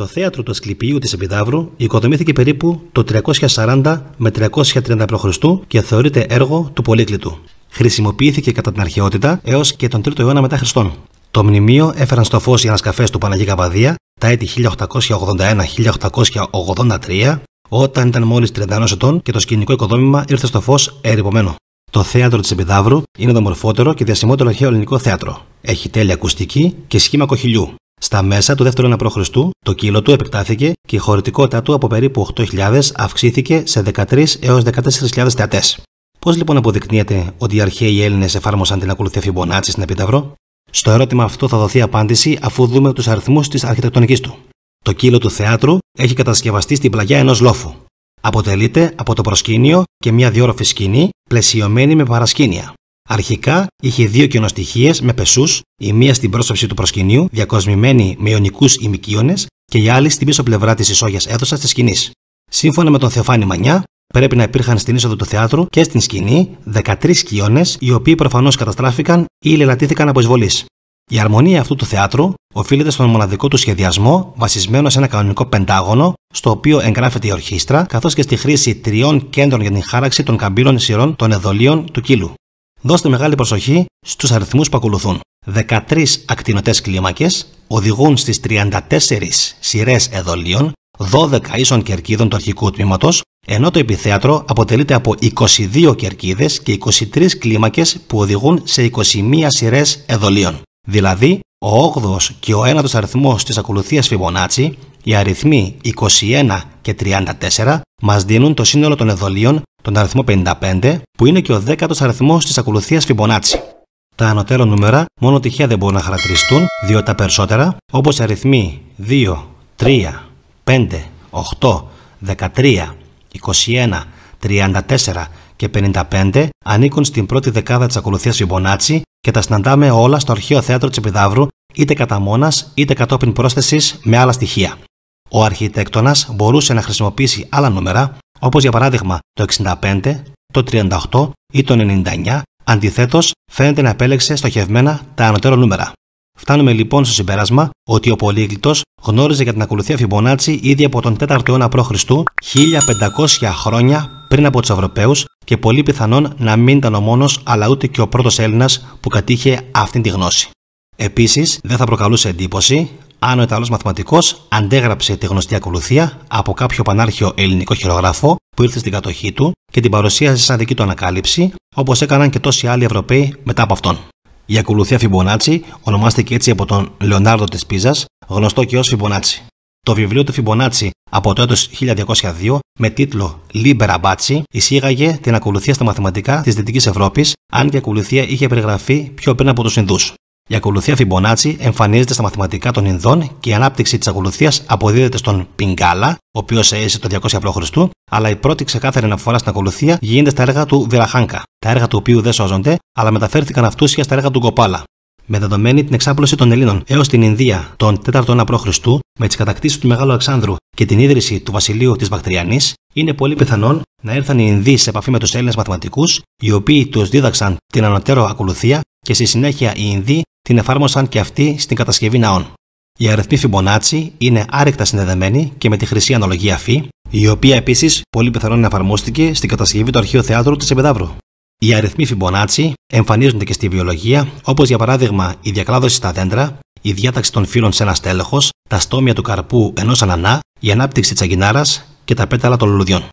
Το θέατρο του Ασκληπίου της Επιδαύρου οικοδομήθηκε περίπου το 340 με 330 π.Χ. και θεωρείται έργο του Πολύκλητου. Χρησιμοποιήθηκε κατά την αρχαιότητα έως και τον 3ο αιώνα μετά Χριστόν. Το μνημείο έφεραν στο φως οι ανασκαφές του Παναγί Καβαδία τα έτη 1881-1883, όταν ήταν μόλις 31 ετών και το σκηνικό οικοδόμημα ήρθε στο φως ερυπωμένο. Το θέατρο της Επιδαύρου είναι το μορφότερο και διασημότερο αρχαίο ελληνικό θέατρο. Έχει τέλεια ακουστική και σχήμα κοχυλιού. Στα μέσα του 2ου π.Χ. το κύλο του επεκτάθηκε και η χωρητικότητά του από περίπου 8.000 αυξήθηκε σε 13 έως 14.000 θεατές. Πώς λοιπόν αποδεικνύεται ότι οι αρχαίοι Έλληνες εφάρμοσαν την ακολουθία Φιμπονάτσι στην Επίταυρο? Στο ερώτημα αυτό θα δοθεί απάντηση αφού δούμε τους αριθμούς της αρχιτεκτονικής του. Το κύλο του θεάτρου έχει κατασκευαστεί στην πλαγιά ενός λόφου. Αποτελείται από το προσκήνιο και μια διόροφη σκηνή πλαισιωμένη με παρασκήνια. Αρχικά είχε δύο κοινοστοιχίες με πεσούς, η μία στην πρόσωψη του προσκυνίου, διακοσμημένη με ιονικούς ημικίονες, και η άλλη στην πίσω πλευρά της ισόγειας έδωσα της σκηνής. Σύμφωνα με τον Θεοφάνη Μανιά, πρέπει να υπήρχαν στην είσοδο του θεάτρου και στην σκηνή 13 κοιόνε, οι οποίοι προφανώς καταστράφηκαν ή λελατήθηκαν από εισβολής. Η αρμονία αυτού του θεάτρου οφείλεται στον μοναδικό του σχεδιασμό, βασισμένο σε ένα κανονικό πεντάγωνο, στο οποίο εγγράφεται η ορχήστρα, καθώς και στη χρήση τριών κέντρων για την χάραξη των καμπύλων σειρών των εδωλίων του κύλου. Δώστε μεγάλη προσοχή στους αριθμούς που ακολουθούν. 13 ακτινοτές κλίμακες οδηγούν στις 34 σειρές εδωλίων, 12 ίσων κερκίδων του αρχικού τμήματος, ενώ το επιθέατρο αποτελείται από 22 κερκίδες και 23 κλίμακες που οδηγούν σε 21 σειρές εδωλίων. Δηλαδή, ο 8 ο και ο 1 ος αριθμός της ακολουθίας Φιμπονάτσι, οι αριθμοί 21 και 34, μας δίνουν το σύνολο των εδωλίων τον αριθμό 55, που είναι και ο δέκατος αριθμός της ακολουθίας Φιμπονάτσι. Τα ανωτέρω νούμερα μόνο τυχαία δεν μπορούν να χαρακτηριστούν, διότι τα περισσότερα, όπως οι αριθμοί 2, 3, 5, 8, 13, 21, 34 και 55 ανήκουν στην πρώτη δεκάδα της ακολουθίας Φιμπονάτσι και τα συναντάμε όλα στο αρχαίο θέατρο της Επιδαύρου είτε κατά μόνας είτε κατόπιν πρόσθεσης με άλλα στοιχεία. Ο αρχιτέκτονας μπορούσε να χρησιμοποιήσει άλλα νούμερα Όπως για παράδειγμα το 65, το 38 ή το 99, αντιθέτως φαίνεται να επέλεξε στοχευμένα τα ανωτέρω νούμερα. Φτάνουμε λοιπόν στο συμπέρασμα ότι ο Πολύκλητο γνώριζε για την ακολουθία Φιμπονάτσι ήδη από τον 4ο αιώνα π.Χ., 1500 χρόνια πριν από τους Ευρωπαίους και πολύ πιθανόν να μην ήταν ο μόνος αλλά ούτε και ο πρώτος Έλληνας που κατήχε αυτήν τη γνώση. Επίσης, δεν θα προκαλούσε εντύπωση αν ο Ιταλός μαθηματικός αντέγραψε τη γνωστή ακολουθία από κάποιο πανάρχιο ελληνικό χειρογράφο που ήρθε στην κατοχή του και την παρουσίασε σαν δική του ανακάλυψη, όπως έκαναν και τόσοι άλλοι Ευρωπαίοι μετά από αυτόν. Η ακολουθία Φιμπονάτσι ονομάστηκε έτσι από τον Λεωνάρδο της Πίζας, γνωστό και ως Φιμπονάτσι. Το βιβλίο του Φιμπονάτσι από το έτος 1202 με τίτλο Λίμπερα Μπάτσι εισήγαγε την ακολουθία στα μαθηματικά της Δυτικής Ευρώπης αν και η ακολουθία είχε περιγραφεί πιο πριν από τους Ινδούς. Η ακολουθία Φιμπονάτσι εμφανίζεται στα μαθηματικά των Ινδών και η ανάπτυξη της ακολουθίας αποδίδεται στον Πιγκάλα, ο οποίος έζησε το 200 π.Χ., αλλά η πρώτη ξεκάθαρη αναφορά στην ακολουθία γίνεται στα έργα του Βιραχάνκα, τα έργα του οποίου δεν σώζονται, αλλά μεταφέρθηκαν αυτούσια στα έργα του Γκοπάλα. Με δεδομένη την εξάπλωση των Ελλήνων έως την Ινδία τον 4ο π.Χ., με τις κατακτήσεις του Μεγάλου Αλεξάνδρου και την ίδρυση του βασιλείου της Βακτριανή, είναι πολύ πιθανόν να ήρθαν οι Ινδοί σε επαφή με τους Έλληνες μαθηματικούς, οι οποίοι τους δίδαξαν την ανωτέρω ακολουθία και στη συνέχεια οι Ινδοί την εφάρμοσαν και αυτοί στην κατασκευή ναών. Οι αριθμοί Φιμπονάτσι είναι άρρηκτα συνδεδεμένοι και με τη χρυσή αναλογία Φι, η οποία επίσης πολύ πιθανόν εφαρμόστηκε στην κατασκευή του αρχαίου θεάτρου της Επιδαύρου. Οι αριθμοί Φιμπονάτσι εμφανίζονται και στη βιολογία, όπως για παράδειγμα η διακλάδωση στα δέντρα, η διάταξη των φύλων σε ένα στέλεχος, τα στόμια του καρπού ενός ανανά, η ανάπτυξη της αγκινάρα και τα πέταλα των λουλουδιών.